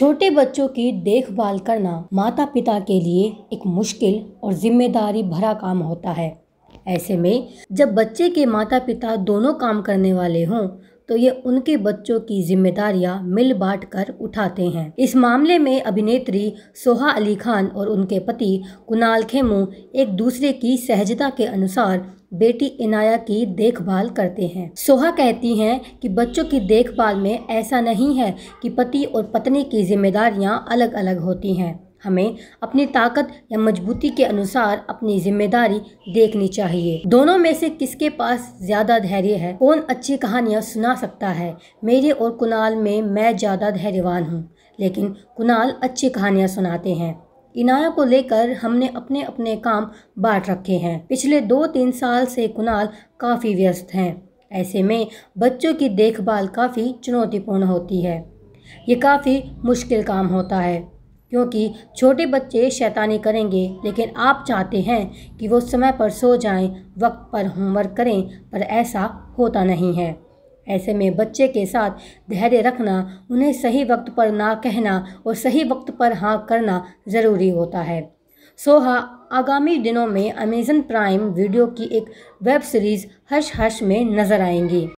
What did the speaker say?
छोटे बच्चों की देखभाल करना माता पिता के लिए एक मुश्किल और जिम्मेदारी भरा काम होता है ऐसे में जब बच्चे के माता पिता दोनों काम करने वाले हों तो ये उनके बच्चों की जिम्मेदारियां मिल बांट कर उठाते हैं इस मामले में अभिनेत्री सोहा अली खान और उनके पति कुणाल खेमू एक दूसरे की सहजता के अनुसार बेटी इनाया की देखभाल करते हैं सोहा कहती हैं कि बच्चों की देखभाल में ऐसा नहीं है कि पति और पत्नी की जिम्मेदारियां अलग अलग होती हैं हमें अपनी ताकत या मजबूती के अनुसार अपनी जिम्मेदारी देखनी चाहिए दोनों में से किसके पास ज्यादा धैर्य है कौन अच्छी कहानियाँ सुना सकता है मेरे और कुणाल में मैं ज़्यादा धैर्यवान हूँ लेकिन कुणाल अच्छी कहानियाँ सुनाते हैं इनाया को लेकर हमने अपने अपने काम बांट रखे हैं पिछले दो तीन साल से कुणाल काफ़ी व्यस्त हैं ऐसे में बच्चों की देखभाल काफ़ी चुनौतीपूर्ण होती है ये काफ़ी मुश्किल काम होता है क्योंकि छोटे बच्चे शैतानी करेंगे लेकिन आप चाहते हैं कि वो समय पर सो जाएं, वक्त पर होमवर्क करें पर ऐसा होता नहीं है ऐसे में बच्चे के साथ धैर्य रखना उन्हें सही वक्त पर ना कहना और सही वक्त पर हाँ करना ज़रूरी होता है सोहा आगामी दिनों में अमेज़न प्राइम वीडियो की एक वेब सीरीज़ हर्ष हर्ष में नज़र आएंगी